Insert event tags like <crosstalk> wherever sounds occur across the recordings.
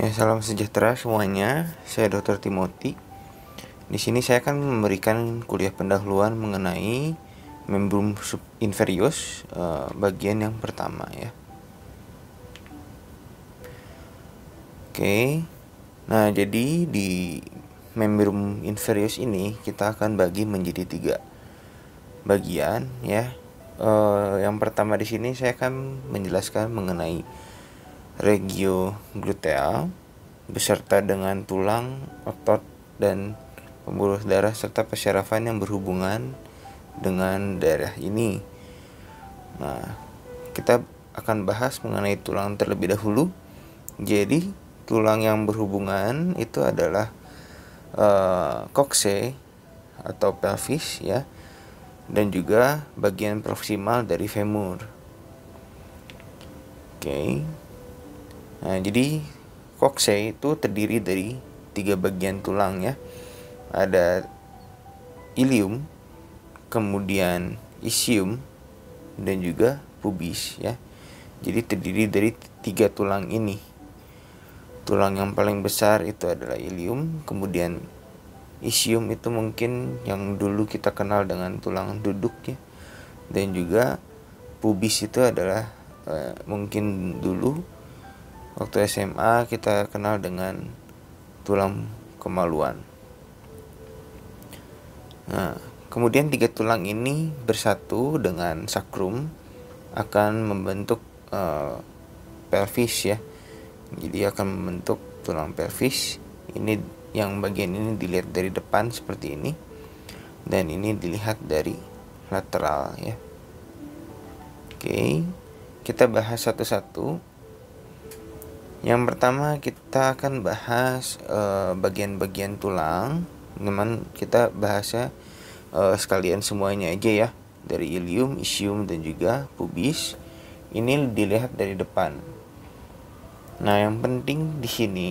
Ya, salam sejahtera semuanya. Saya Dr. Timothy. Di sini saya akan memberikan kuliah pendahuluan mengenai membrum inferius eh, bagian yang pertama ya. Oke. Nah, jadi di membrum inferius ini kita akan bagi menjadi tiga bagian ya. Uh, yang pertama di sini saya akan menjelaskan mengenai regio gluteal beserta dengan tulang, otot, dan pembuluh darah serta persyarafan yang berhubungan dengan daerah ini. Nah, kita akan bahas mengenai tulang terlebih dahulu. Jadi, tulang yang berhubungan itu adalah uh, eh, kokse atau pelvis ya dan juga bagian proksimal dari femur. Oke. Okay. Nah, jadi kokse itu terdiri dari tiga bagian tulang ya. Ada ilium, kemudian isium, dan juga pubis ya. Jadi terdiri dari tiga tulang ini. Tulang yang paling besar itu adalah ilium, kemudian isium itu mungkin yang dulu kita kenal dengan tulang duduk ya. Dan juga pubis itu adalah eh, mungkin dulu Waktu SMA kita kenal dengan tulang kemaluan. Nah, kemudian tiga tulang ini bersatu dengan sakrum akan membentuk uh, pelvis ya. Jadi akan membentuk tulang pelvis. Ini yang bagian ini dilihat dari depan seperti ini dan ini dilihat dari lateral ya. Oke, kita bahas satu-satu yang pertama kita akan bahas eh, bagian-bagian uh, tulang, teman kita bahasnya uh, sekalian semuanya aja ya dari ilium, isium dan juga pubis. Ini dilihat dari depan. Nah, yang penting di sini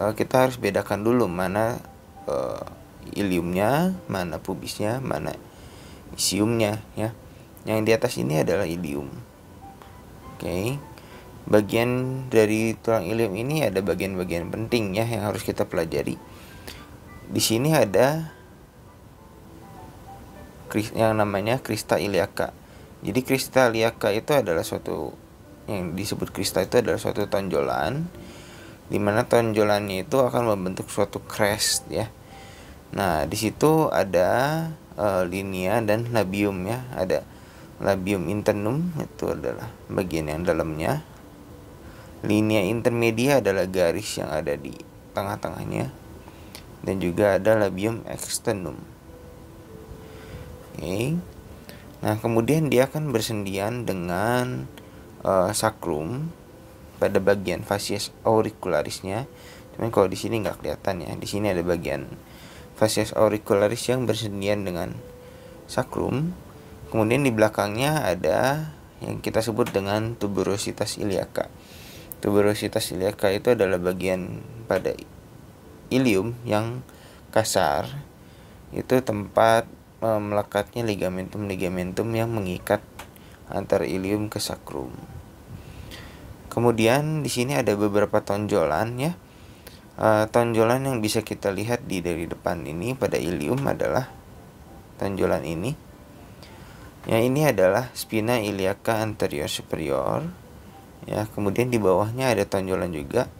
uh, kita harus bedakan dulu mana uh, iliumnya, mana pubisnya, mana isiumnya ya. Yang di atas ini adalah ilium. Oke. Okay bagian dari tulang ilium ini ada bagian-bagian penting ya yang harus kita pelajari. Di sini ada yang namanya krista iliaka. Jadi krista iliaka itu adalah suatu yang disebut krista itu adalah suatu tonjolan di mana tonjolannya itu akan membentuk suatu crest ya. Nah, di situ ada uh, linea dan labium ya, ada labium internum itu adalah bagian yang dalamnya Linea intermedia adalah garis yang ada di tengah-tengahnya dan juga ada labium externum. Oke. Okay. Nah, kemudian dia akan bersendian dengan uh, sakrum pada bagian fasies auricularisnya. Cuman kalau di sini nggak kelihatan ya. Di sini ada bagian fasies auricularis yang bersendian dengan sacrum. Kemudian di belakangnya ada yang kita sebut dengan tuberositas iliaka. Tuberositas iliaka itu adalah bagian pada ilium yang kasar. Itu tempat e, melekatnya ligamentum-ligamentum yang mengikat antar ilium ke sakrum. Kemudian di sini ada beberapa tonjolan ya. E, tonjolan yang bisa kita lihat di dari depan ini pada ilium adalah tonjolan ini. Yang ini adalah spina iliaka anterior superior ya kemudian di bawahnya ada tonjolan juga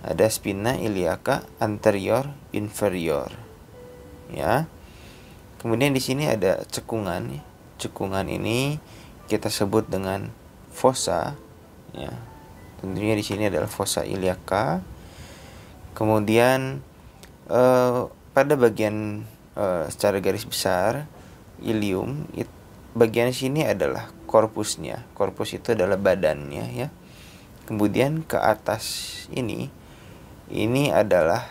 ada spina iliaca anterior inferior ya kemudian di sini ada cekungan cekungan ini kita sebut dengan fossa ya tentunya di sini adalah fossa iliaca kemudian eh, pada bagian eh, secara garis besar ilium it, bagian sini adalah korpusnya. Korpus itu adalah badannya ya. Kemudian ke atas ini ini adalah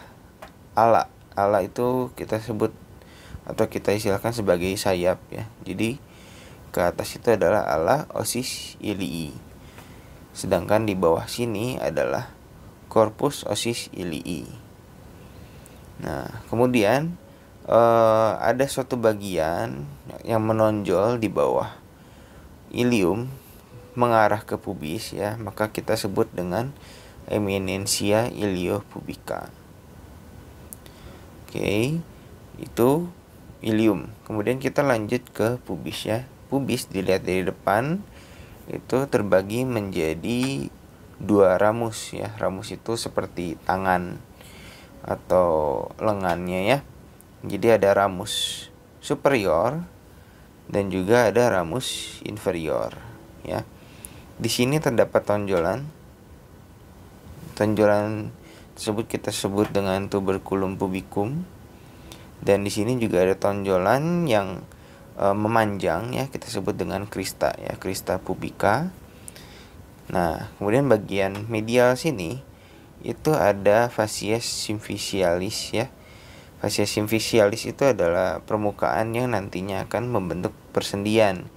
ala. Ala itu kita sebut atau kita istilahkan sebagai sayap ya. Jadi ke atas itu adalah ala osis ilii. Sedangkan di bawah sini adalah korpus osis ilii. Nah, kemudian eh, ada suatu bagian yang menonjol di bawah ilium mengarah ke pubis ya, maka kita sebut dengan eminensia iliopubica. Oke, itu ilium. Kemudian kita lanjut ke pubis ya. Pubis dilihat dari depan itu terbagi menjadi dua ramus ya. Ramus itu seperti tangan atau lengannya ya. Jadi ada ramus superior dan juga ada ramus inferior ya. Di sini terdapat tonjolan. Tonjolan tersebut kita sebut dengan tuberculum pubicum. Dan di sini juga ada tonjolan yang e, memanjang ya, kita sebut dengan krista ya, krista pubica. Nah, kemudian bagian medial sini itu ada fasies simficialis ya Fasiasium simfisialis itu adalah permukaan yang nantinya akan membentuk persendian.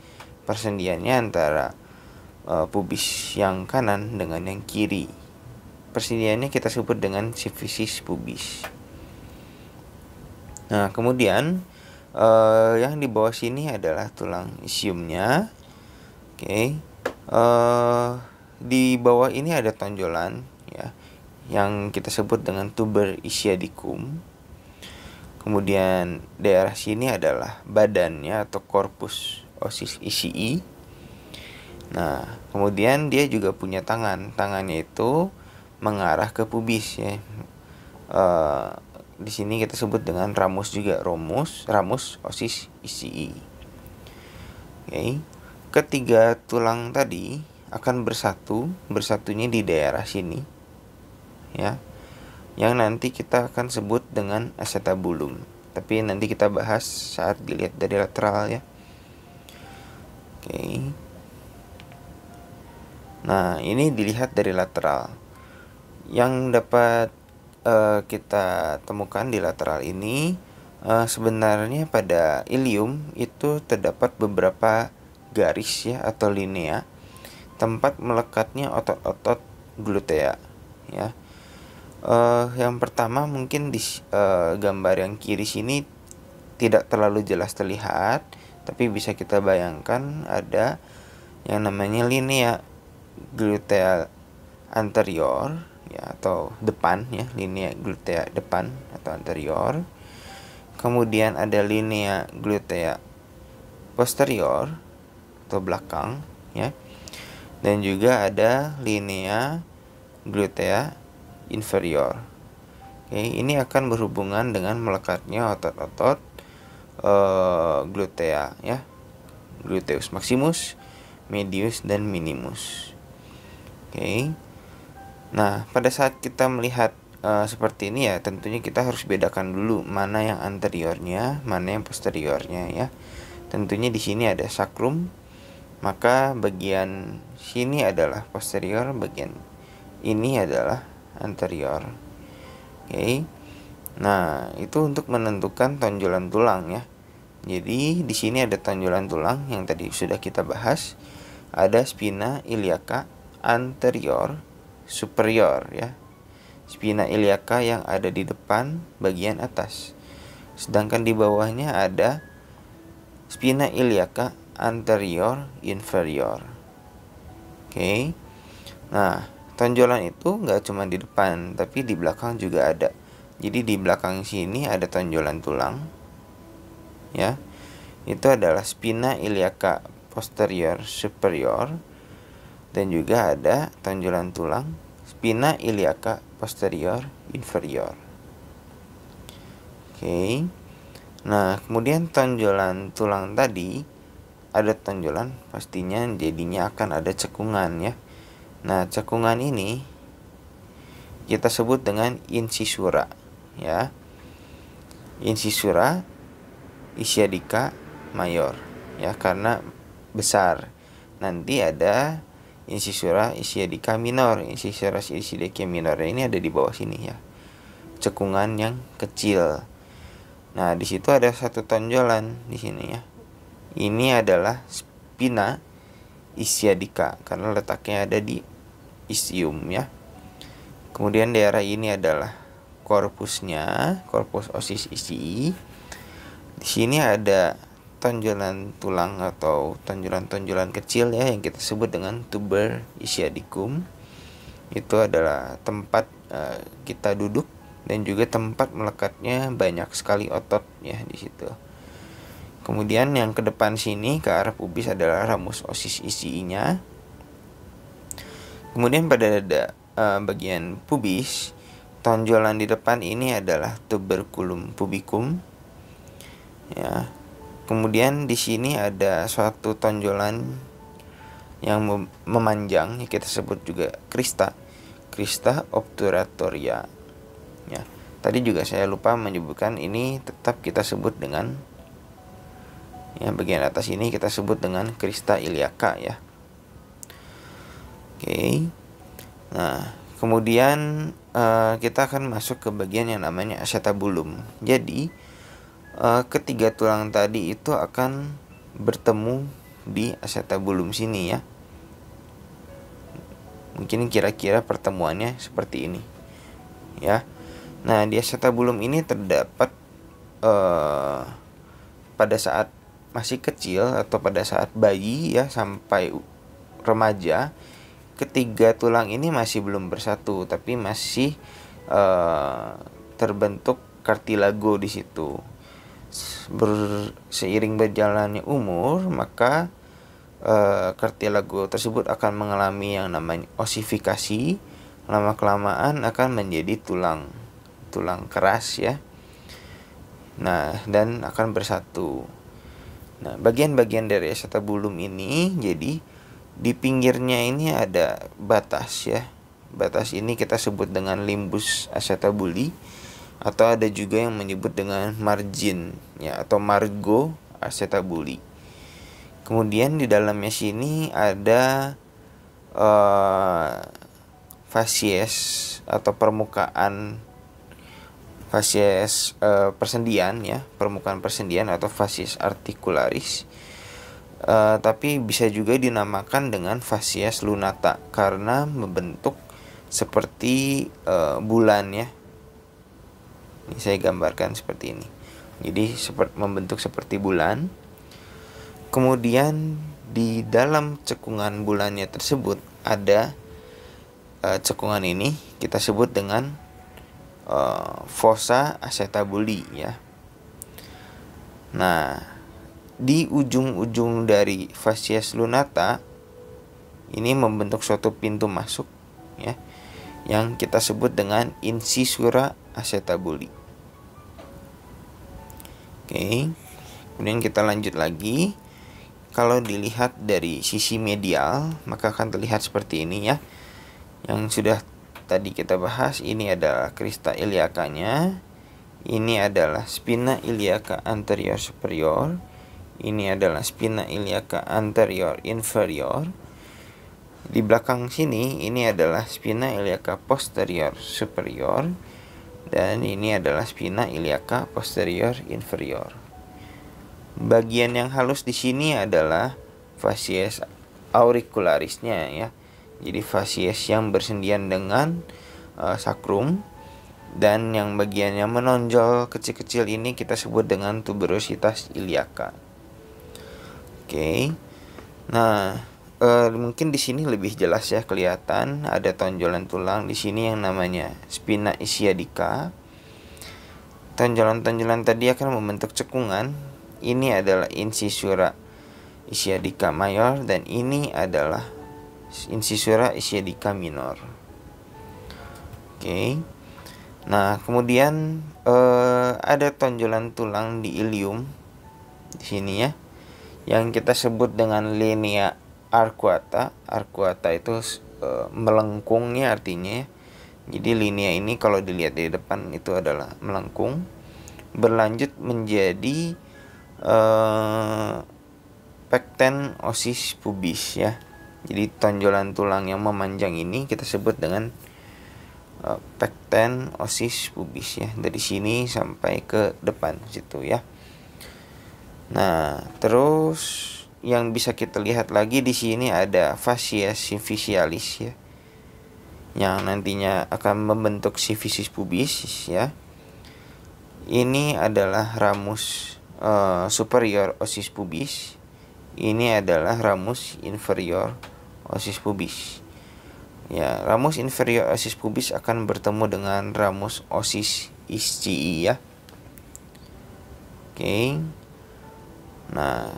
Persendiannya antara e, pubis yang kanan dengan yang kiri. Persendiannya kita sebut dengan simfisis pubis. Nah, kemudian e, yang di bawah sini adalah tulang isiumnya. Oke. E, di bawah ini ada tonjolan ya yang kita sebut dengan tuber isiadikum Kemudian daerah sini adalah badannya atau korpus osis ICI. Nah, kemudian dia juga punya tangan. Tangannya itu mengarah ke pubis ya. E, di sini kita sebut dengan ramus juga, romus, ramus osis ICI. Oke. Ketiga tulang tadi akan bersatu, bersatunya di daerah sini. Ya, yang nanti kita akan sebut dengan acetabulum. Tapi nanti kita bahas saat dilihat dari lateral ya. Oke. Nah, ini dilihat dari lateral. Yang dapat uh, kita temukan di lateral ini uh, sebenarnya pada ilium itu terdapat beberapa garis ya atau linea tempat melekatnya otot-otot glutea ya Uh, yang pertama mungkin di uh, gambar yang kiri sini tidak terlalu jelas terlihat, tapi bisa kita bayangkan ada yang namanya linea glutea anterior ya atau depan ya, linea glutea depan atau anterior. Kemudian ada linea glutea posterior atau belakang ya. Dan juga ada linea glutea inferior. Oke, ini akan berhubungan dengan melekatnya otot-otot uh, glutea ya. Gluteus maximus, medius dan minimus. Oke. Nah, pada saat kita melihat uh, seperti ini ya, tentunya kita harus bedakan dulu mana yang anteriornya, mana yang posteriornya ya. Tentunya di sini ada sakrum, maka bagian sini adalah posterior, bagian ini adalah anterior. Oke. Okay. Nah, itu untuk menentukan tonjolan tulang ya. Jadi di sini ada tonjolan tulang yang tadi sudah kita bahas. Ada spina iliaka anterior superior ya. Spina iliaka yang ada di depan bagian atas. Sedangkan di bawahnya ada spina iliaka anterior inferior. Oke. Okay. Nah, Tonjolan itu nggak cuma di depan, tapi di belakang juga ada. Jadi di belakang sini ada tonjolan tulang. Ya. Itu adalah spina iliaca posterior superior dan juga ada tonjolan tulang spina iliaca posterior inferior. Oke. Nah, kemudian tonjolan tulang tadi ada tonjolan pastinya jadinya akan ada cekungan ya Nah, cekungan ini kita sebut dengan insisura, ya. Insisura isiadika mayor, ya, karena besar. Nanti ada insisura isiadika minor, insisura isiadika minor. Nah, ini ada di bawah sini ya. Cekungan yang kecil. Nah, di situ ada satu tonjolan di sini ya. Ini adalah spina isiadika karena letaknya ada di isium ya. Kemudian daerah ini adalah korpusnya, korpus osis isii. Di sini ada tonjolan tulang atau tonjolan-tonjolan kecil ya yang kita sebut dengan tuber isiadicum. Itu adalah tempat uh, kita duduk dan juga tempat melekatnya banyak sekali otot ya di situ. Kemudian yang ke depan sini ke arah pubis adalah ramus osis isii-nya Kemudian pada dada uh, eh, bagian pubis, tonjolan di depan ini adalah tuberculum pubicum. Ya. Kemudian di sini ada suatu tonjolan yang memanjang yang kita sebut juga krista. Krista obturatoria. Ya. Tadi juga saya lupa menyebutkan ini tetap kita sebut dengan ya bagian atas ini kita sebut dengan krista iliaka ya. Oke. Okay. Nah, kemudian uh, kita akan masuk ke bagian yang namanya acetabulum. Jadi, uh, ketiga tulang tadi itu akan bertemu di acetabulum sini ya. Mungkin kira-kira pertemuannya seperti ini. Ya. Nah, di acetabulum ini terdapat uh, pada saat masih kecil atau pada saat bayi ya sampai remaja ketiga tulang ini masih belum bersatu tapi masih uh, terbentuk kartilago di situ. Ber, seiring berjalannya umur maka uh, kartilago tersebut akan mengalami yang namanya osifikasi lama kelamaan akan menjadi tulang tulang keras ya nah dan akan bersatu nah bagian-bagian dari asetabulum ini jadi di pinggirnya ini ada batas ya batas ini kita sebut dengan limbus acetabuli atau ada juga yang menyebut dengan margin ya atau margo acetabuli kemudian di dalamnya sini ada uh, fasies atau permukaan fasies uh, persendian ya permukaan persendian atau fasies artikularis uh, tapi bisa juga dinamakan dengan fasies lunata karena membentuk seperti uh, bulan ya. Ini saya gambarkan seperti ini. Jadi seperti membentuk seperti bulan. Kemudian di dalam cekungan bulannya tersebut ada uh, cekungan ini kita sebut dengan uh, fosa acetabuli ya. Nah, di ujung-ujung dari fascias lunata ini membentuk suatu pintu masuk ya yang kita sebut dengan incisura acetabuli. Oke. Kemudian kita lanjut lagi. Kalau dilihat dari sisi medial, maka akan terlihat seperti ini ya. Yang sudah tadi kita bahas ini adalah krista iliakanya. Ini adalah spina iliaca anterior superior ini adalah spina iliaca anterior inferior di belakang sini ini adalah spina iliaca posterior superior dan ini adalah spina iliaca posterior inferior bagian yang halus di sini adalah fasies auricularisnya ya jadi fasies yang bersendian dengan uh, sakrum dan yang bagiannya menonjol kecil-kecil ini kita sebut dengan tuberositas iliaka okay. nah uh, mungkin di sini lebih jelas ya kelihatan ada tonjolan tulang di sini yang namanya spina ischiadica. Tonjolan-tonjolan tadi akan membentuk cekungan. Ini adalah incisura ischiadica mayor dan ini adalah incisura ischiadica minor. Oke. Okay. Nah, kemudian uh, ada tonjolan tulang di ilium di sini ya yang kita sebut dengan linea arcuata. Arcuata itu e, melengkungnya artinya. Jadi linea ini kalau dilihat di depan itu adalah melengkung, berlanjut menjadi e, pekten osis pubis ya. Jadi tonjolan tulang yang memanjang ini kita sebut dengan e, pecten pekten osis pubis ya. Dari sini sampai ke depan situ ya. Nah, terus yang bisa kita lihat lagi di sini ada fascia sinficialis ya. Yang nantinya akan membentuk sifisis pubis ya. Ini adalah ramus uh, superior osis pubis. Ini adalah ramus inferior osis pubis. Ya, ramus inferior osis pubis akan bertemu dengan ramus osis ischii ya. Oke. Okay. Nah,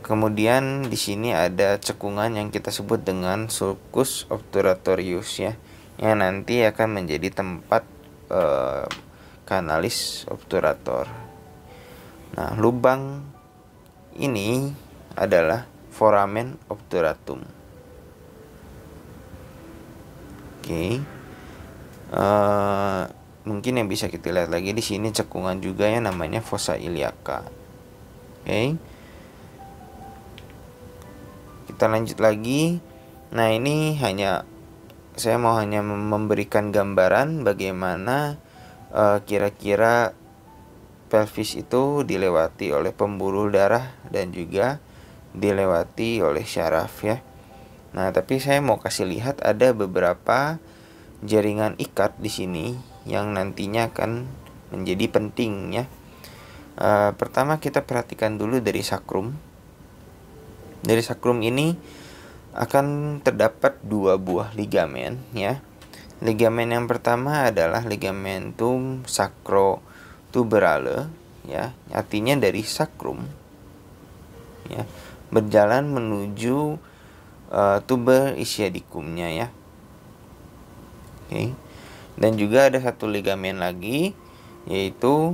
kemudian di sini ada cekungan yang kita sebut dengan sulcus obturatorius ya, yang nanti akan menjadi tempat eh, kanalis obturator. Nah, lubang ini adalah foramen obturatum. Oke. Okay. Uh, eh, mungkin yang bisa kita lihat lagi di sini cekungan juga ya namanya fossa iliaca. Oke. Okay kita lanjut lagi nah ini hanya saya mau hanya memberikan gambaran bagaimana eh, kira-kira uh, pelvis itu dilewati oleh pembuluh darah dan juga dilewati oleh syaraf ya nah tapi saya mau kasih lihat ada beberapa jaringan ikat di sini yang nantinya akan menjadi penting ya. Uh, pertama kita perhatikan dulu dari sakrum. Dari sakrum ini akan terdapat dua buah ligamen ya. Ligamen yang pertama adalah ligamentum sacro tuberale, ya, artinya dari sakrum ya, berjalan menuju uh, tuber ischiadikumnya ya. Oke. Dan juga ada satu ligamen lagi yaitu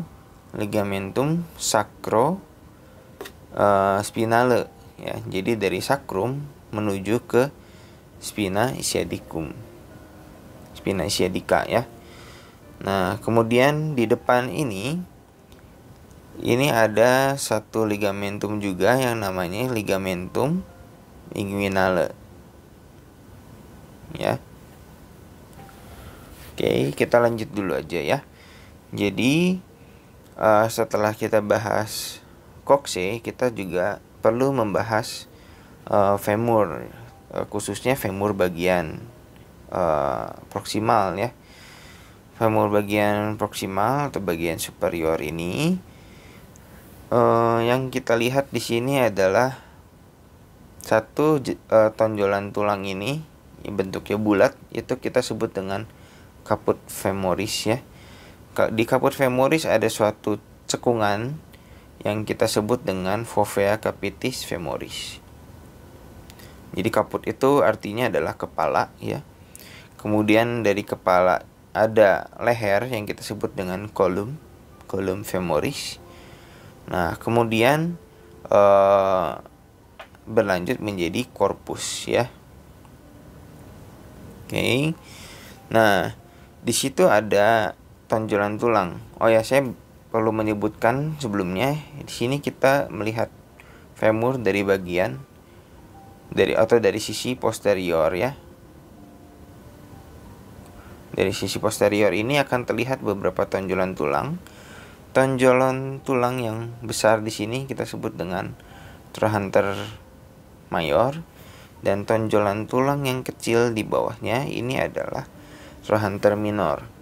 ligamentum sacro uh, spinale ya jadi dari sakrum menuju ke spina isiadikum spina isiadika ya nah kemudian di depan ini ini ada satu ligamentum juga yang namanya ligamentum inguinale ya oke kita lanjut dulu aja ya jadi uh, setelah kita bahas kokse kita juga perlu membahas uh, femur uh, khususnya femur bagian uh, proksimal ya femur bagian proksimal atau bagian superior ini uh, yang kita lihat di sini adalah satu uh, tonjolan tulang ini bentuknya bulat itu kita sebut dengan kaput femoris ya di kaput femoris ada suatu cekungan yang kita sebut dengan fovea capitis femoris. Jadi kaput itu artinya adalah kepala ya. Kemudian dari kepala ada leher yang kita sebut dengan kolum, kolum femoris. Nah, kemudian eh, berlanjut menjadi korpus ya. Oke. Okay. Nah, di situ ada tonjolan tulang. Oh ya, saya perlu menyebutkan sebelumnya di sini kita melihat femur dari bagian dari atau dari sisi posterior ya. Dari sisi posterior ini akan terlihat beberapa tonjolan tulang. Tonjolan tulang yang besar di sini kita sebut dengan trochanter mayor dan tonjolan tulang yang kecil di bawahnya ini adalah trochanter minor.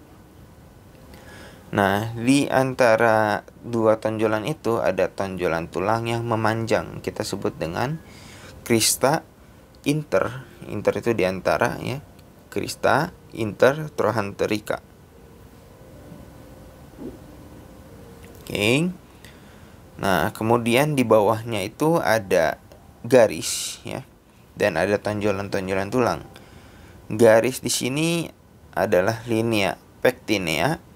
Nah, di antara dua tonjolan itu ada tonjolan tulang yang memanjang, kita sebut dengan krista inter. Inter itu di antara ya. Krista inter trohanterika. Oke. Nah, kemudian di bawahnya itu ada garis ya. Dan ada tonjolan-tonjolan tulang. Garis di sini adalah linea pectinea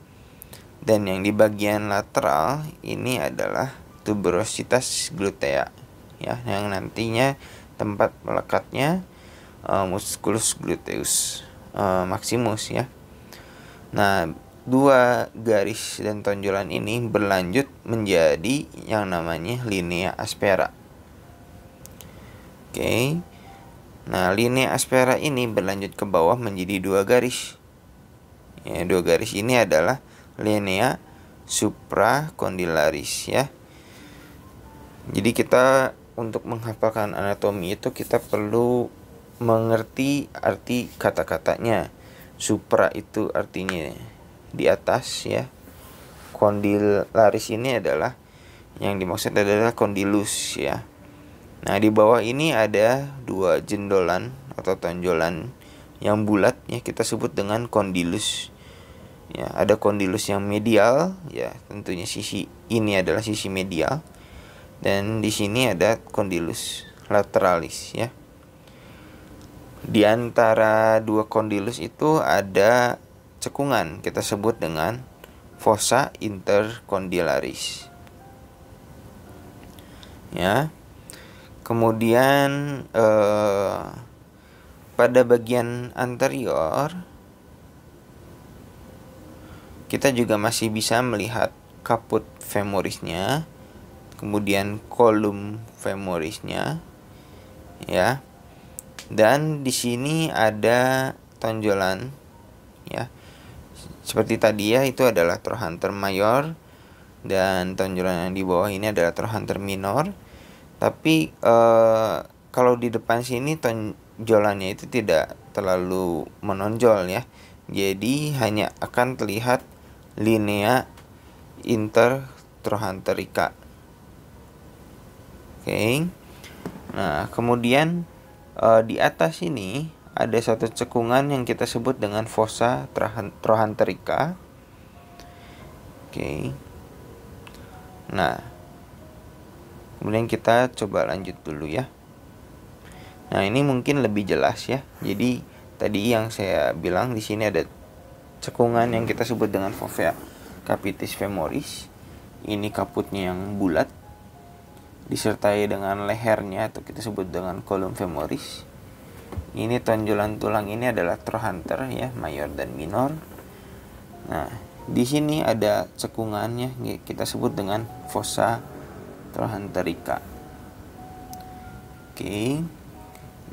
dan yang di bagian lateral ini adalah tuberositas glutea ya yang nantinya tempat melekatnya uh, musculus gluteus uh, maximus ya. Nah, dua garis dan tonjolan ini berlanjut menjadi yang namanya linea aspera. Oke. Okay. Nah, linea aspera ini berlanjut ke bawah menjadi dua garis. Ya, dua garis ini adalah linea supracondylaris ya. Jadi kita untuk menghafalkan anatomi itu kita perlu mengerti arti kata-katanya. Supra itu artinya di atas ya. Kondilaris ini adalah yang dimaksud adalah kondilus ya. Nah, di bawah ini ada dua jendolan atau tonjolan yang bulat ya kita sebut dengan kondilus ya ada kondilus yang medial ya tentunya sisi ini adalah sisi medial dan di sini ada kondilus lateralis ya di antara dua kondilus itu ada cekungan kita sebut dengan fossa intercondylaris ya kemudian eh, pada bagian anterior kita juga masih bisa melihat kaput femorisnya, kemudian kolom femorisnya, ya. Dan di sini ada tonjolan, ya. Seperti tadi ya, itu adalah trohanter mayor dan tonjolan yang di bawah ini adalah trohanter minor. Tapi eh, kalau di depan sini tonjolannya itu tidak terlalu menonjol ya. Jadi hanya akan terlihat linea intertrochanterica. Oke. Nah, kemudian e, di atas ini ada satu cekungan yang kita sebut dengan fossa trochanterica. Oke. Nah, kemudian kita coba lanjut dulu ya. Nah, ini mungkin lebih jelas ya. Jadi tadi yang saya bilang di sini ada cekungan yang kita sebut dengan fovea capitis femoris ini kaputnya yang bulat disertai dengan lehernya atau kita sebut dengan kolom femoris ini tonjolan tulang ini adalah trochanter ya mayor dan minor nah di sini ada cekungannya ya, kita sebut dengan fossa trochanterica oke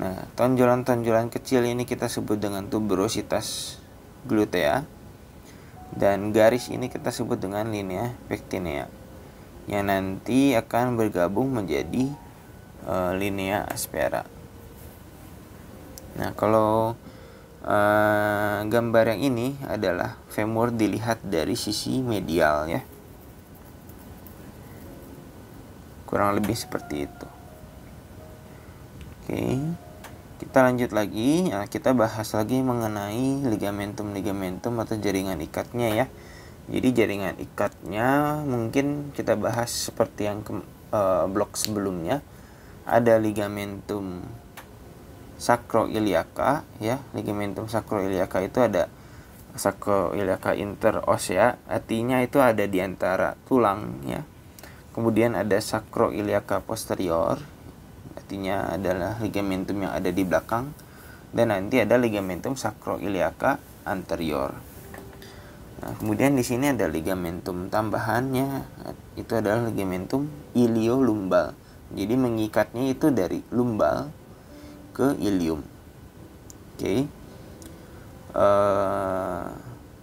nah tonjolan-tonjolan kecil ini kita sebut dengan tuberositas glutea ya. dan garis ini kita sebut dengan linea pectinea yang nanti akan bergabung menjadi e, linea aspera. Nah, kalau e, gambar yang ini adalah femur dilihat dari sisi medial ya. Kurang lebih seperti itu. Oke. Okay. Kita lanjut lagi, nah, kita bahas lagi mengenai ligamentum-ligamentum atau jaringan ikatnya ya. Jadi jaringan ikatnya mungkin kita bahas seperti yang ke, e, eh, blok sebelumnya. Ada ligamentum sakroiliaka ya. Ligamentum sakroiliaka itu ada sakroiliaka interosea, ya. artinya itu ada di antara tulang ya. Kemudian ada sakroiliaka posterior artinya adalah ligamentum yang ada di belakang dan nanti ada ligamentum sakroiliaka anterior. Nah, kemudian di sini ada ligamentum tambahannya itu adalah ligamentum iliolumbal. Jadi mengikatnya itu dari lumbal ke ilium. Oke. Okay. Uh, eh,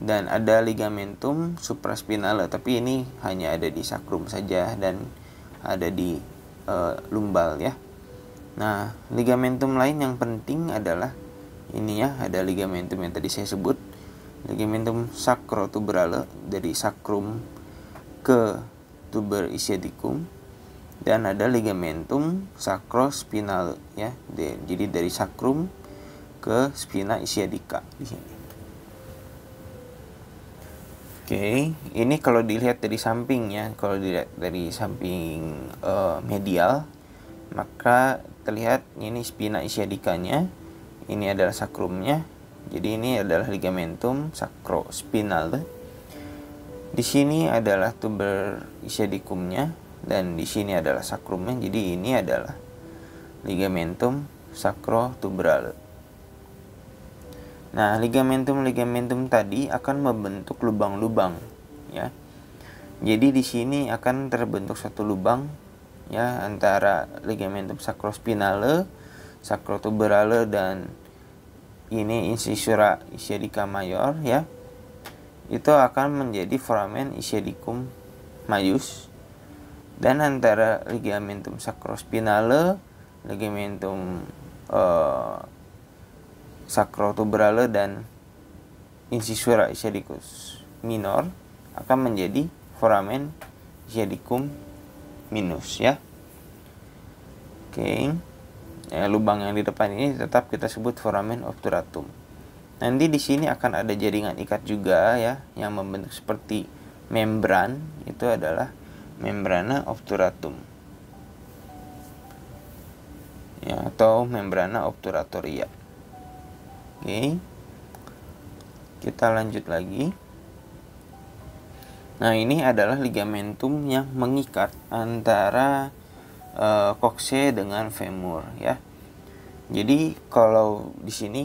dan ada ligamentum supraspinale tapi ini hanya ada di sakrum saja dan ada di uh, lumbal ya. Nah, ligamentum lain yang penting adalah ini ya, ada ligamentum yang tadi saya sebut, ligamentum sacrotuberale dari sacrum ke tuber ischiaticum dan ada ligamentum spinal ya. Jadi dari sacrum ke spina ischiadica di sini. Oke, ini kalau dilihat dari samping ya, kalau dilihat dari samping uh, medial, maka terlihat ini spina isiadikanya ini adalah sakrumnya. Jadi ini adalah ligamentum sacrospinal. Di sini adalah tuber isiadikumnya dan di sini adalah sakrumnya. Jadi ini adalah ligamentum sacrotuberal. Nah, ligamentum-ligamentum tadi akan membentuk lubang-lubang, ya. Jadi di sini akan terbentuk satu lubang ya antara ligamentum sacrospinale, sacrotuberale dan ini insisura isiadica mayor ya. Itu akan menjadi foramen ischiadicum majus dan antara ligamentum sacrospinale, ligamentum eh, sacrotuberale dan insisura isiadicus minor akan menjadi foramen ischiadicum minus ya. Oke. Ya, lubang yang di depan ini tetap kita sebut foramen obturatum. Nanti di sini akan ada jaringan ikat juga ya yang membentuk seperti membran itu adalah membrana obturatum. Ya, atau membrana obturatoria. Oke. Kita lanjut lagi. Nah, ini adalah ligamentum yang mengikat antara e, eh, kokse dengan femur ya. Jadi kalau di sini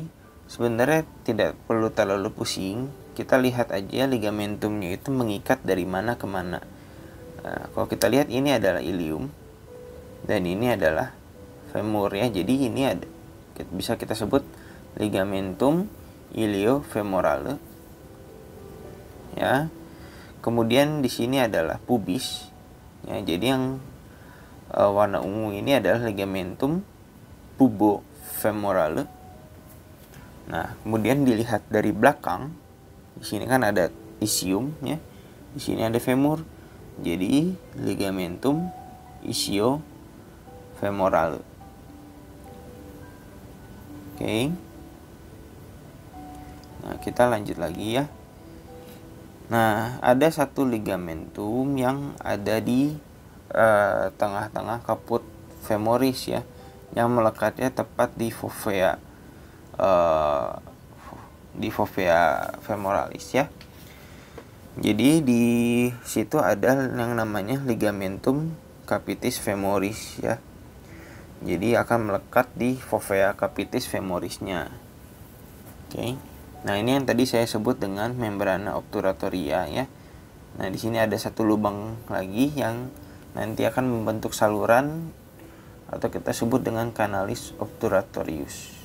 sebenarnya tidak perlu terlalu pusing, kita lihat aja ligamentumnya itu mengikat dari mana ke mana. Nah, kalau kita lihat ini adalah ilium dan ini adalah femur ya. Jadi ini ada bisa kita sebut ligamentum iliofemorale ya kemudian di sini adalah pubis ya jadi yang uh, warna ungu ini adalah ligamentum pubo femoral nah kemudian dilihat dari belakang di sini kan ada isium ya di sini ada femur jadi ligamentum isio femoral oke nah kita lanjut lagi ya Nah, ada satu ligamentum yang ada di eh, tengah-tengah kaput femoris ya, yang melekatnya tepat di fovea eh, di fovea femoralis ya. Jadi di situ ada yang namanya ligamentum capitis femoris ya. Jadi akan melekat di fovea capitis femorisnya. Oke. Okay. Nah, ini yang tadi saya sebut dengan membrana obturatoria ya. Nah, di sini ada satu lubang lagi yang nanti akan membentuk saluran atau kita sebut dengan kanalis obturatorius.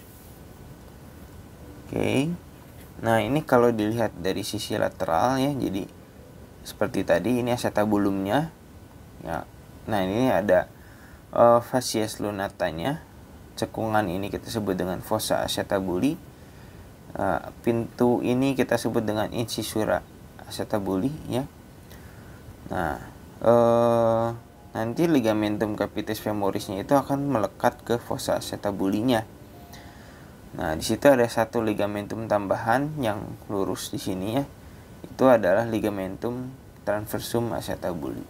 Oke. Nah, ini kalau dilihat dari sisi lateral ya, jadi seperti tadi ini acetabulumnya. Ya. Nah, ini ada uh, eh, fasies lunatanya. Cekungan ini kita sebut dengan fossa acetabuli Eh, pintu ini kita sebut dengan incisura acetabuli ya nah eh, nanti ligamentum capitis femorisnya itu akan melekat ke fossa acetabulinya nah di situ ada satu ligamentum tambahan yang lurus di sini ya itu adalah ligamentum transversum acetabuli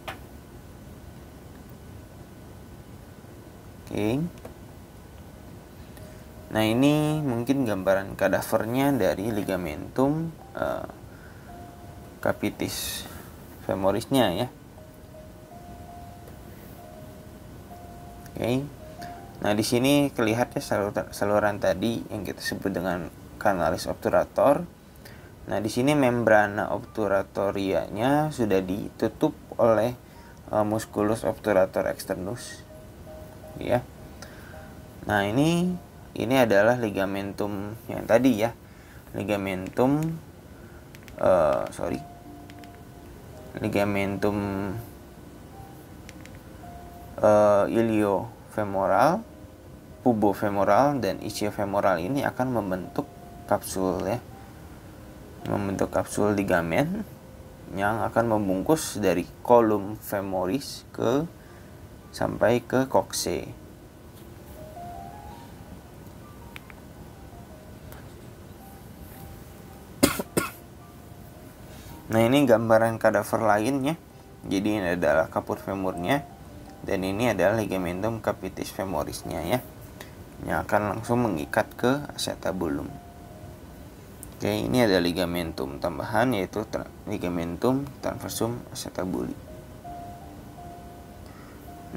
oke okay. Nah ini mungkin gambaran kadavernya dari ligamentum uh, capitis femorisnya ya. Oke. Okay. Nah di sini kelihatannya saluran, saluran tadi yang kita sebut dengan kanalis obturator. Nah di sini membrana obturatorianya sudah ditutup oleh uh, musculus obturator externus, ya. Nah ini ini adalah ligamentum yang tadi ya ligamentum uh, sorry ligamentum uh, pubo femoral dan femoral ini akan membentuk kapsul ya membentuk kapsul ligamen yang akan membungkus dari kolom femoris ke sampai ke kokse Nah ini gambaran kadaver lainnya. Jadi ini adalah kapur femurnya dan ini adalah ligamentum capitis femorisnya ya. yang akan langsung mengikat ke acetabulum. Oke, ini ada ligamentum tambahan yaitu tra ligamentum transversum acetabuli.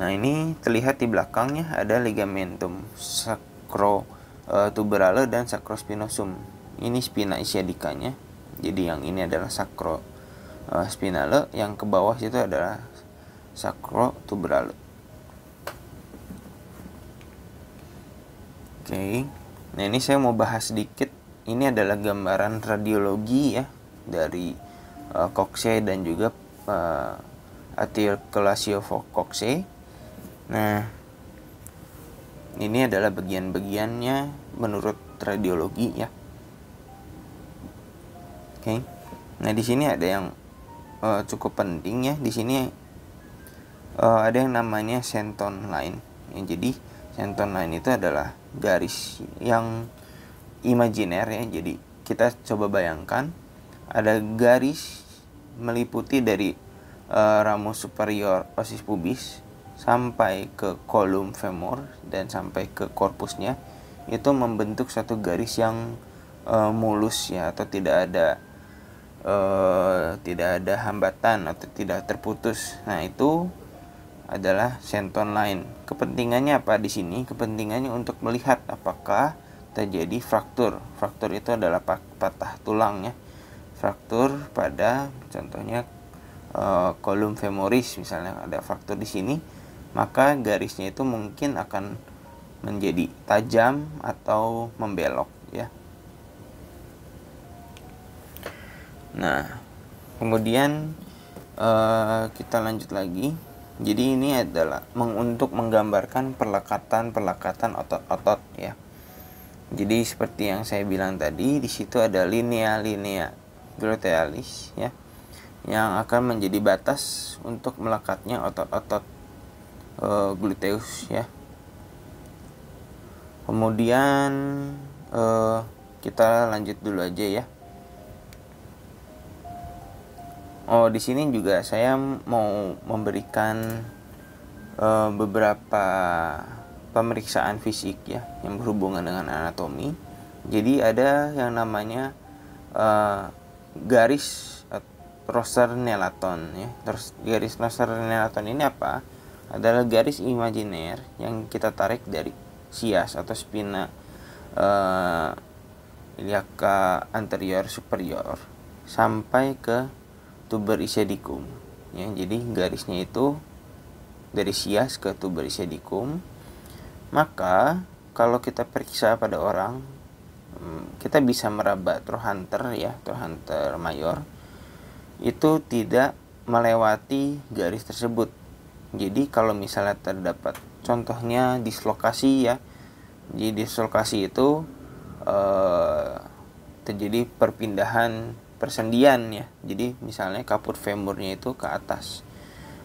Nah, ini terlihat di belakangnya ada ligamentum sacro eh, tuberale dan sacrospinosum. Ini spina isiadikanya jadi yang ini adalah sakro eh, spinale yang ke bawah situ adalah sakro tuberale oke nah ini saya mau bahas sedikit ini adalah gambaran radiologi ya dari uh, eh, coxae dan juga uh, eh, articulatio nah ini adalah bagian-bagiannya menurut radiologi ya Oke. Okay. Nah, di sini ada yang uh, cukup penting ya. Di sini uh, ada yang namanya senton line. Ya, jadi senton line itu adalah garis yang imajiner ya. Jadi kita coba bayangkan ada garis meliputi dari uh, eh, ramus superior osis pubis sampai ke kolom femur dan sampai ke korpusnya itu membentuk satu garis yang uh, mulus ya atau tidak ada Eh, tidak ada hambatan atau tidak terputus. Nah, itu adalah senton line. Kepentingannya apa di sini? Kepentingannya untuk melihat apakah terjadi fraktur. Fraktur itu adalah patah tulang ya. Fraktur pada contohnya eh, kolom femoris misalnya ada fraktur di sini, maka garisnya itu mungkin akan menjadi tajam atau membelok. Nah, kemudian uh, kita lanjut lagi. Jadi ini adalah untuk menggambarkan perlekatan-perlekatan otot-otot ya. Jadi seperti yang saya bilang tadi, di situ ada linea-linea glutealis ya yang akan menjadi batas untuk melekatnya otot-otot e, gluteus ya. Kemudian e, kita lanjut dulu aja ya. oh di sini juga saya mau memberikan uh, beberapa pemeriksaan fisik ya yang berhubungan dengan anatomi jadi ada yang namanya uh, garis uh, roster nelaton ya terus garis roster nelaton ini apa adalah garis imajiner yang kita tarik dari sias atau spina uh, eh, iliaca anterior superior sampai ke tuber isedikum ya jadi garisnya itu dari sias ke tuber isedikum maka kalau kita periksa pada orang hmm, kita bisa meraba trohanter ya trohanter mayor itu tidak melewati garis tersebut jadi kalau misalnya terdapat contohnya dislokasi ya jadi dislokasi itu eh, terjadi perpindahan persendian ya. Jadi misalnya kapur femurnya itu ke atas.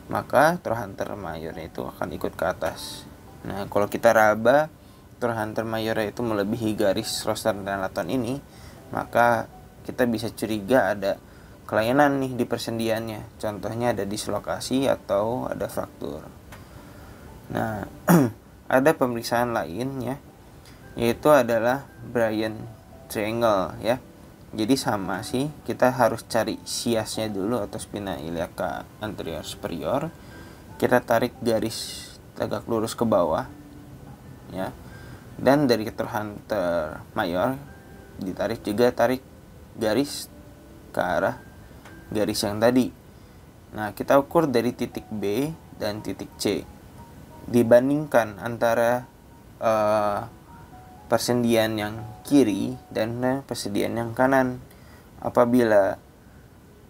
Maka Trohanter mayornya itu akan ikut ke atas. Nah, kalau kita raba Trohanter mayornya itu melebihi garis roster dan laton ini, maka kita bisa curiga ada kelainan nih di persendiannya. Contohnya ada dislokasi atau ada fraktur. Nah, <clears throat> ada pemeriksaan lain ya, yaitu adalah Brian Triangle ya jadi sama sih kita harus cari siasnya dulu atau spina iliaca anterior superior kita tarik garis tegak lurus ke bawah ya dan dari terhantar mayor ditarik juga tarik garis ke arah garis yang tadi nah kita ukur dari titik B dan titik C dibandingkan antara uh, persendian yang kiri dan persendian yang kanan. Apabila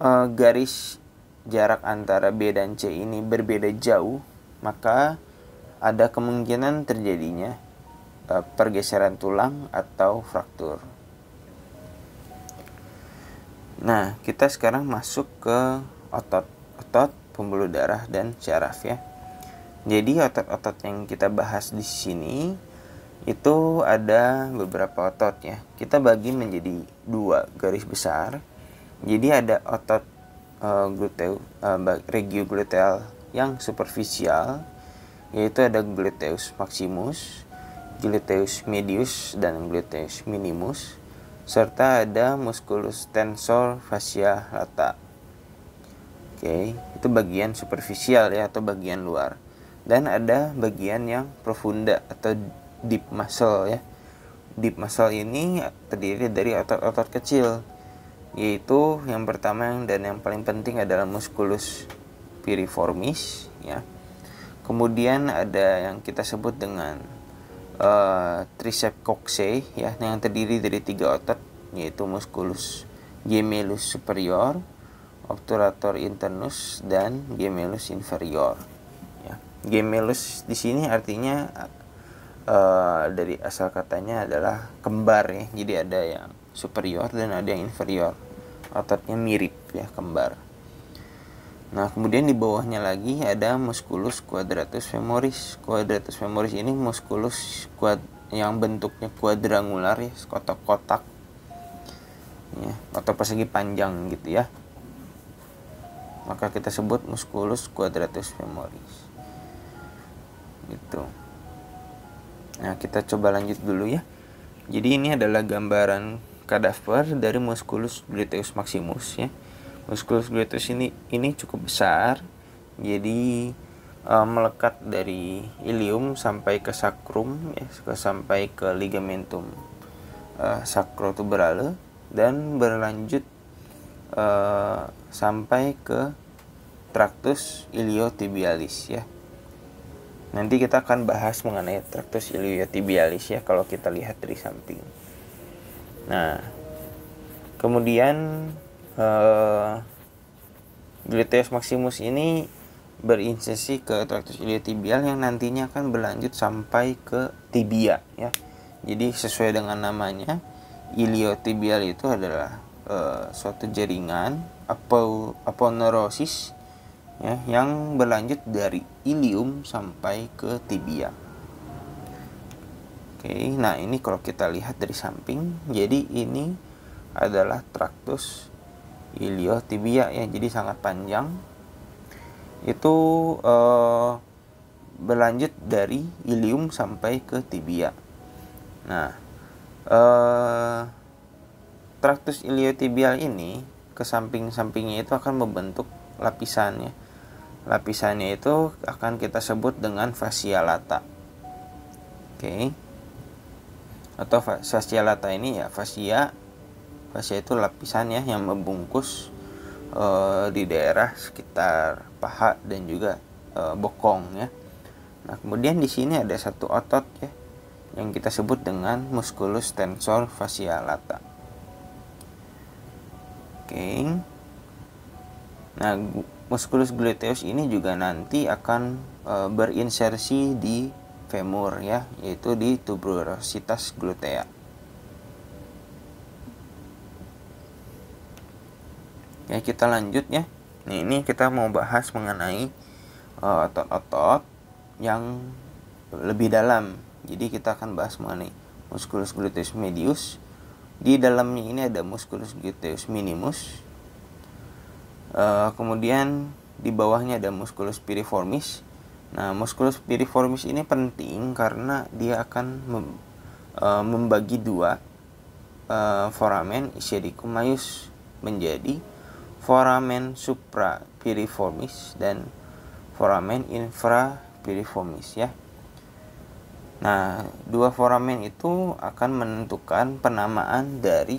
uh, garis jarak antara B dan C ini berbeda jauh, maka ada kemungkinan terjadinya uh, pergeseran tulang atau fraktur. Nah, kita sekarang masuk ke otot-otot pembuluh darah dan syaraf ya. Jadi otot-otot yang kita bahas di sini itu ada beberapa otot ya. Kita bagi menjadi dua garis besar. Jadi ada otot uh, gluteus uh, eh, gluteal yang superficial, yaitu ada gluteus maximus, gluteus medius, dan gluteus minimus, serta ada musculus tensor fascia lata. Oke, okay. itu bagian superficial ya atau bagian luar. Dan ada bagian yang profunda atau deep muscle ya. Deep muscle ini terdiri dari otot-otot kecil yaitu yang pertama dan yang paling penting adalah musculus piriformis ya. Kemudian ada yang kita sebut dengan uh, tricep coxae ya yang terdiri dari tiga otot yaitu musculus gemellus superior, obturator internus dan gemellus inferior. Ya. Gemellus di sini artinya Eh, dari asal katanya adalah kembar ya jadi ada yang superior dan ada yang inferior ototnya mirip ya kembar nah kemudian di bawahnya lagi ada musculus quadratus femoris quadratus femoris ini musculus kuat yang bentuknya kuadrangular ya kotak-kotak ya atau persegi panjang gitu ya maka kita sebut musculus quadratus femoris gitu Nah, kita coba lanjut dulu ya. Jadi ini adalah gambaran kadaver dari Musculus gluteus maximus ya. Musculus gluteus ini ini cukup besar. Jadi eh, melekat dari ilium sampai ke sacrum ya, sampai ke ligamentum uh, sacrotuberale dan berlanjut uh, sampai ke tractus iliotibialis ya Nanti kita akan bahas mengenai tractus iliotibialis ya kalau kita lihat dari samping. Nah, kemudian uh, gluteus maximus ini berinsesi ke tractus iliotibial yang nantinya akan berlanjut sampai ke tibia ya. Jadi sesuai dengan namanya, iliotibial itu adalah uh, suatu jaringan apo aponeurosis ya, yang berlanjut dari ilium sampai ke tibia. Oke, nah ini kalau kita lihat dari samping, jadi ini adalah traktus iliotibia ya, jadi sangat panjang. Itu eh, berlanjut dari ilium sampai ke tibia. Nah, eh, traktus iliotibial ini ke samping-sampingnya itu akan membentuk lapisannya lapisannya itu akan kita sebut dengan fascia lata. Oke. Okay. Atau fascia lata ini ya fascia fascia itu lapisan ya yang membungkus e, di daerah sekitar paha dan juga e, bokong ya. Nah, kemudian di sini ada satu otot ya yang kita sebut dengan musculus tensor fascia lata. Oke. Okay. Nah, musculus gluteus ini juga nanti akan e, berinsersi di femur ya, yaitu di tuberositas glutea. Ya, kita lanjut ya. Nah, ini kita mau bahas mengenai eh, otot-otot -otot yang lebih dalam. Jadi kita akan bahas mengenai musculus gluteus medius. Di dalamnya ini ada musculus gluteus minimus, Uh, kemudian di bawahnya ada musculus piriformis. Nah, musculus piriformis ini penting karena dia akan mem, uh, membagi dua uh, foramen ischiadicum majus menjadi foramen supra piriformis dan foramen infra piriformis ya. Nah, dua foramen itu akan menentukan penamaan dari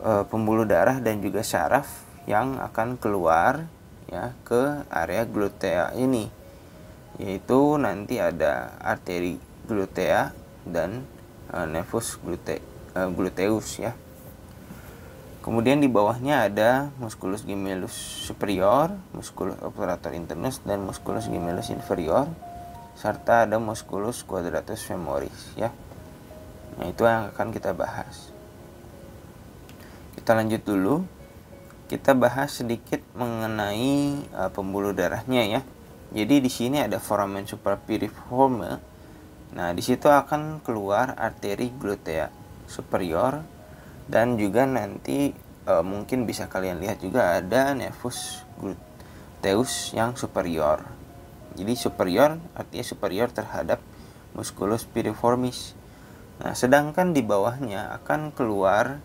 e, pembuluh darah dan juga saraf yang akan keluar ya ke area glutea ini yaitu nanti ada arteri glutea dan e, eh, nervus glute, e, gluteus ya. Kemudian di bawahnya ada musculus gemellus superior, musculus obturator internus dan musculus gemellus inferior serta ada musculus quadratus femoris ya. Nah, itu yang akan kita bahas. Kita lanjut dulu kita bahas sedikit mengenai uh, pembuluh darahnya ya. Jadi di sini ada foramen suprapiriforme. Nah, di situ akan keluar arteri glutea superior dan juga nanti e, mungkin bisa kalian lihat juga ada nefus gluteus yang superior. Jadi superior artinya superior terhadap musculus piriformis. Nah, sedangkan di bawahnya akan keluar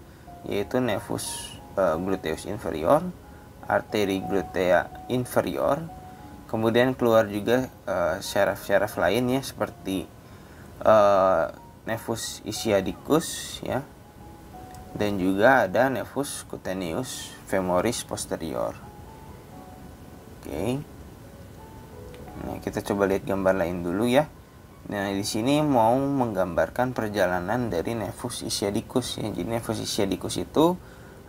yaitu nefus Eh, gluteus inferior, arteri glutea inferior, kemudian keluar juga eh, syaraf syaraf lain ya seperti uh, eh, nefus isiadicus ya dan juga ada nefus cutaneus femoris posterior. Oke. Okay. Nah, kita coba lihat gambar lain dulu ya. Nah, di sini mau menggambarkan perjalanan dari nefus isiadicus ya. Jadi nefus isiadicus itu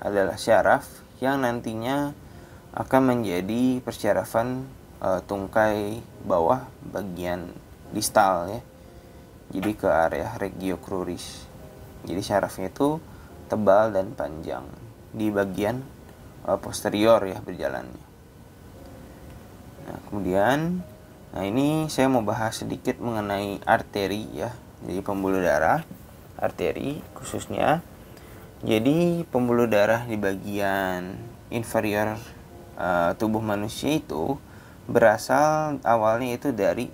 adalah syaraf yang nantinya akan menjadi persyarafan e, tungkai bawah bagian distal ya. Jadi ke area regio cruris. Jadi syarafnya itu tebal dan panjang di bagian e, posterior ya berjalannya. Nah, kemudian nah ini saya mau bahas sedikit mengenai arteri ya. Jadi pembuluh darah arteri khususnya jadi pembuluh darah di bagian inferior uh, tubuh manusia itu berasal awalnya itu dari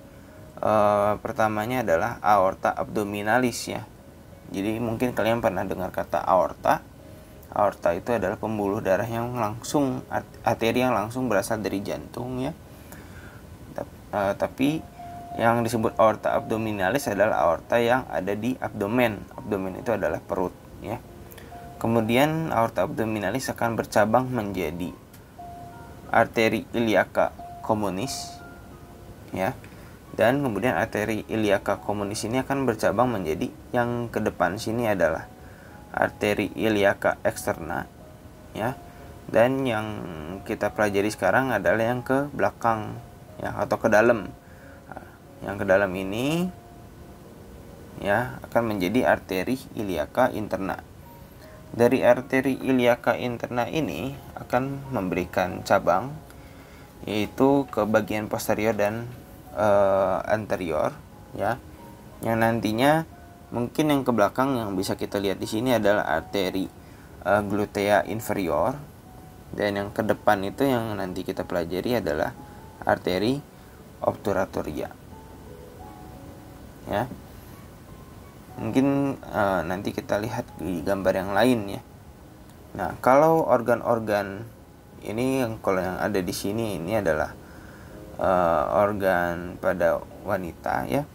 uh, pertamanya adalah aorta abdominalis ya. Jadi mungkin kalian pernah dengar kata aorta. Aorta itu adalah pembuluh darah yang langsung arteri yang langsung berasal dari jantung ya. Uh, tapi yang disebut aorta abdominalis adalah aorta yang ada di abdomen. Abdomen itu adalah perut ya Kemudian aorta abdominalis akan bercabang menjadi arteri iliaka komunis ya. Dan kemudian arteri iliaka komunis ini akan bercabang menjadi yang ke depan sini adalah arteri iliaka eksterna ya. Dan yang kita pelajari sekarang adalah yang ke belakang ya atau ke dalam. Yang ke dalam ini ya akan menjadi arteri iliaka interna dari arteri iliaka interna ini akan memberikan cabang yaitu ke bagian posterior dan e, anterior ya yang nantinya mungkin yang ke belakang yang bisa kita lihat di sini adalah arteri e, glutea inferior dan yang ke depan itu yang nanti kita pelajari adalah arteri obturatoria ya Mungkin uh, nanti kita lihat di gambar yang lain ya. Nah, kalau organ-organ ini yang kalau yang ada di sini ini adalah uh, organ pada wanita ya.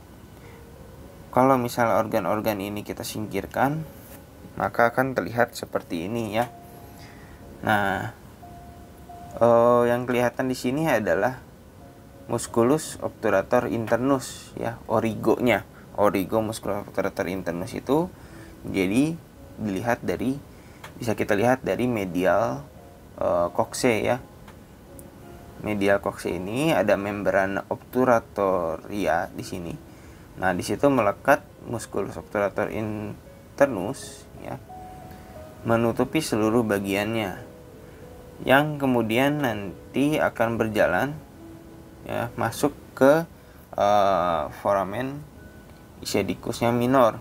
Kalau misalnya organ-organ ini kita singkirkan, maka akan terlihat seperti ini ya. Nah, uh, yang kelihatan di sini adalah musculus obturator internus ya, origonya origo musculatur internus itu jadi dilihat dari bisa kita lihat dari medial e, eh, kokse ya medial kokse ini ada membran obturatoria di sini nah di situ melekat musculus obturator internus ya menutupi seluruh bagiannya yang kemudian nanti akan berjalan ya masuk ke uh, foramen Shedikusnya minor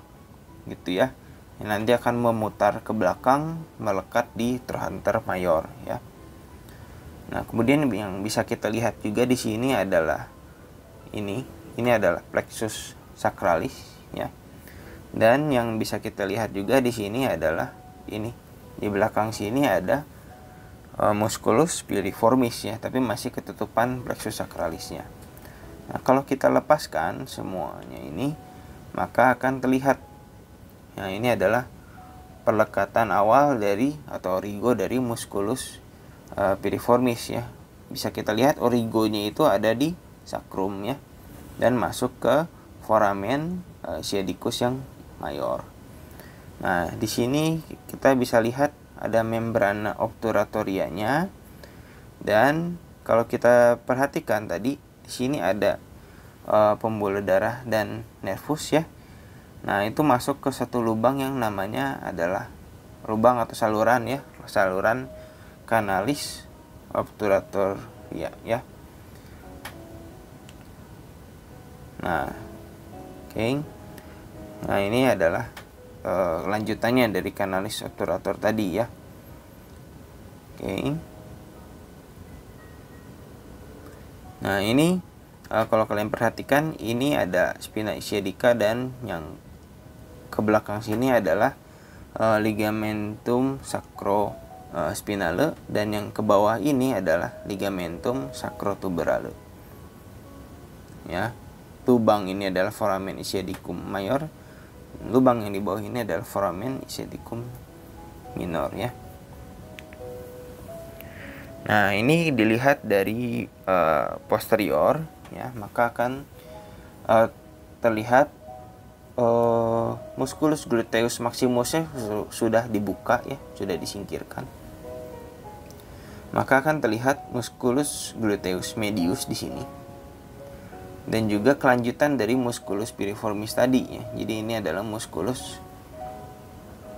gitu ya yang nanti akan memutar ke belakang melekat di terhunter mayor ya nah kemudian yang bisa kita lihat juga di sini adalah ini ini adalah plexus sacralis ya dan yang bisa kita lihat juga di sini adalah ini di belakang sini ada e, musculus piriformis ya tapi masih ketutupan plexus sacralisnya nah kalau kita lepaskan semuanya ini maka akan terlihat. Nah, ini adalah perlekatan awal dari atau origo dari musculus uh, piriformis ya. Bisa kita lihat origonya itu ada di sacrum ya dan masuk ke foramen uh, siadicus yang mayor. Nah, di sini kita bisa lihat ada membrana obturatorianya dan kalau kita perhatikan tadi di sini ada e, pembuluh darah dan nervus ya. Nah, itu masuk ke satu lubang yang namanya adalah lubang atau saluran ya, saluran kanalis obturator ya ya. Nah, oke. Okay. Nah, ini adalah e, lanjutannya dari kanalis obturator tadi ya. Oke. Okay. Nah, ini uh, kalau kalian perhatikan ini ada spina ischiadica dan yang ke belakang sini adalah uh, ligamentum sacro uh, spinale dan yang ke bawah ini adalah ligamentum sacrotuberale. Ya. Lubang ini adalah foramen ischiadicum mayor. Lubang yang di bawah ini adalah foramen ischiadicum minor ya. Nah, ini dilihat dari uh, posterior ya maka akan uh, terlihat uh, musculus gluteus maximusnya sudah dibuka ya sudah disingkirkan maka akan terlihat musculus gluteus medius di sini dan juga kelanjutan dari musculus piriformis tadi ya. jadi ini adalah musculus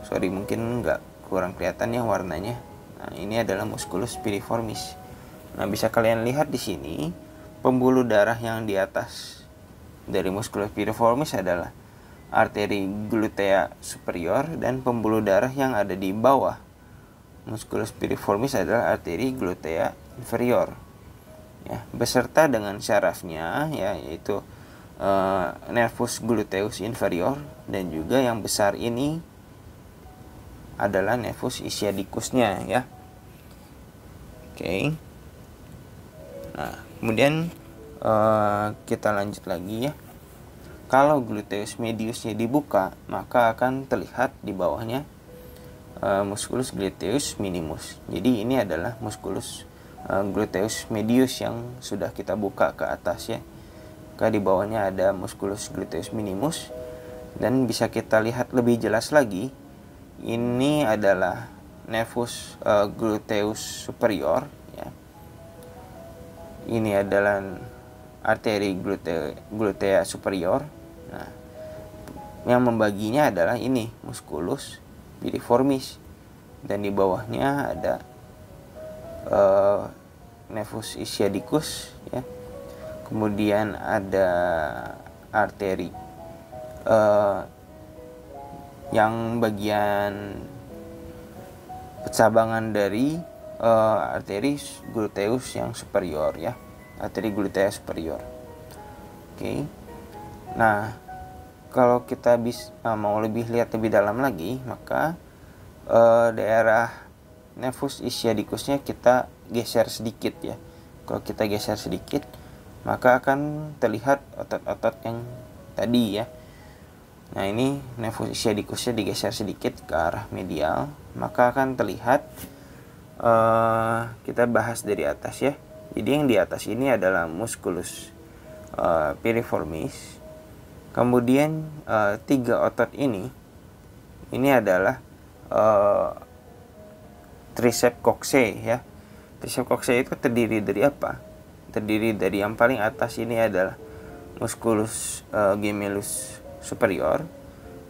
sorry mungkin nggak kurang kelihatan ya warnanya nah ini adalah musculus piriformis nah bisa kalian lihat di sini pembuluh darah yang di atas dari musculus piriformis adalah arteri glutea superior dan pembuluh darah yang ada di bawah musculus piriformis adalah arteri glutea inferior ya beserta dengan syarafnya ya yaitu uh, nervus gluteus inferior dan juga yang besar ini adalah nervus ischiadicusnya ya. Oke. Okay. Nah, kemudian uh, kita lanjut lagi ya kalau gluteus mediusnya dibuka maka akan terlihat di bawahnya uh, musculus gluteus minimus jadi ini adalah musculus uh, gluteus medius yang sudah kita buka ke atas ya Karena di bawahnya ada musculus gluteus minimus dan bisa kita lihat lebih jelas lagi ini adalah nervus uh, gluteus superior ini adalah arteri glutea, glutea superior. Nah, yang membaginya adalah ini musculus piriformis dan di bawahnya ada uh, eh, nervus ischiadicus ya. Kemudian ada arteri uh, yang bagian pencabangan dari uh, arteri gluteus yang superior ya arteri Gluteus superior oke okay. nah kalau kita bis, uh, mau lebih lihat lebih dalam lagi maka uh, daerah nefus ischiadicusnya kita geser sedikit ya kalau kita geser sedikit maka akan terlihat otot-otot yang tadi ya Nah ini nefus ischiadicusnya digeser sedikit ke arah medial, maka akan terlihat Eh, kita bahas dari atas ya. Jadi yang di atas ini adalah musculus uh, piriformis. Kemudian uh, tiga otot ini, ini adalah uh, tricep coxae ya. Tricep coxae itu terdiri dari apa? Terdiri dari yang paling atas ini adalah musculus uh, gemellus superior.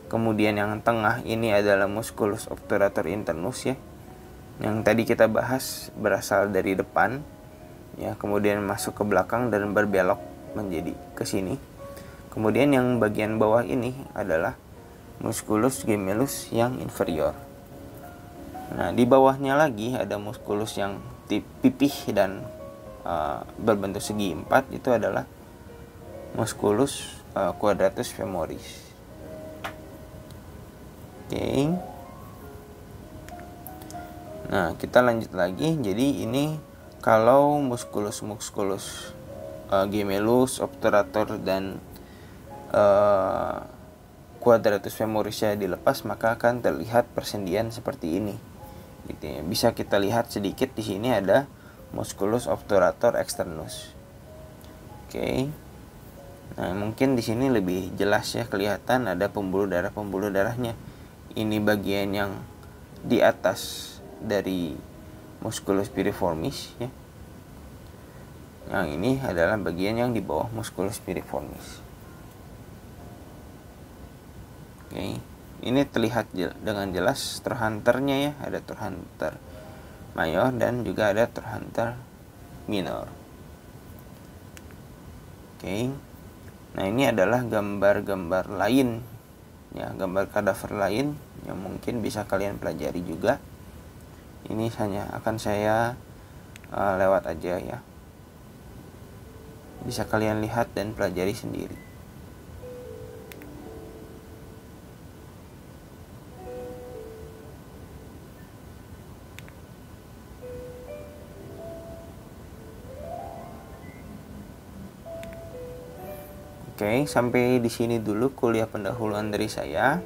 Kemudian yang tengah ini adalah musculus obturator internus ya yang tadi kita bahas berasal dari depan ya kemudian masuk ke belakang dan berbelok menjadi ke sini kemudian yang bagian bawah ini adalah musculus gemellus yang inferior nah di bawahnya lagi ada musculus yang pipih dan uh, berbentuk segi empat itu adalah musculus uh, quadratus femoris oke okay. Nah, kita lanjut lagi. Jadi ini kalau musculus-musculus uh, gemellus, eh, obturator dan uh, quadratus femorisnya dilepas, maka akan terlihat persendian seperti ini. Gitu ya. Bisa kita lihat sedikit di sini ada musculus obturator externus. Oke. Okay. Nah, mungkin di sini lebih jelas ya kelihatan ada pembuluh darah-pembuluh darahnya. Ini bagian yang di atas dari musculus piriformis ya. Yang ini adalah bagian yang di bawah musculus piriformis. Oke, ini terlihat dengan jelas terhunternya ya, ada terhunter mayor dan juga ada terhunter minor. Oke. Nah, ini adalah gambar-gambar lain ya, gambar kadaver lain yang mungkin bisa kalian pelajari juga ini hanya akan saya uh, lewat aja ya bisa kalian lihat dan pelajari sendiri Oke, sampai di sini dulu kuliah pendahuluan dari saya.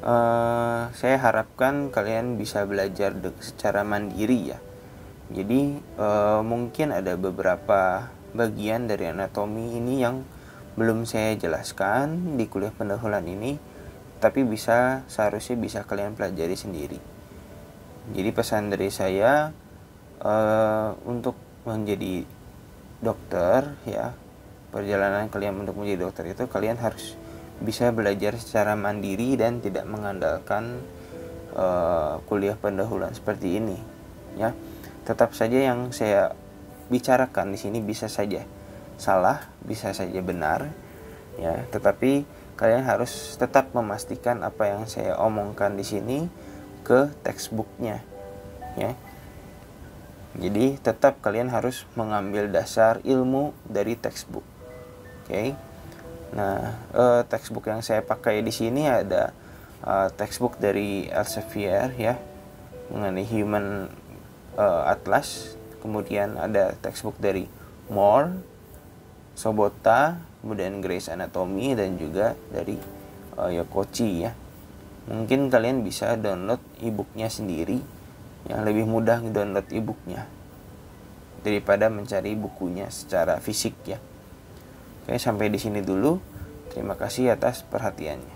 Eh, saya harapkan kalian bisa belajar secara mandiri ya. Jadi uh, mungkin ada beberapa bagian dari anatomi ini yang belum saya jelaskan di kuliah pendahuluan ini, tapi bisa seharusnya bisa kalian pelajari sendiri. Jadi pesan dari saya uh, untuk menjadi dokter ya perjalanan kalian untuk menjadi dokter itu kalian harus bisa belajar secara mandiri dan tidak mengandalkan uh, kuliah pendahuluan seperti ini ya tetap saja yang saya bicarakan di sini bisa saja salah bisa saja benar ya tetapi kalian harus tetap memastikan apa yang saya omongkan di sini ke textbooknya ya jadi tetap kalian harus mengambil dasar ilmu dari textbook oke okay? Nah, uh, textbook yang saya pakai di sini ada uh, textbook dari Elsevier ya mengenai Human uh, Atlas. Kemudian ada textbook dari Moore, Sobota, kemudian Grace Anatomy dan juga dari uh, Yokochi ya. Mungkin kalian bisa download ebooknya sendiri yang lebih mudah download ebooknya daripada mencari bukunya secara fisik ya. Oke, sampai di sini dulu. Terima kasih atas perhatiannya.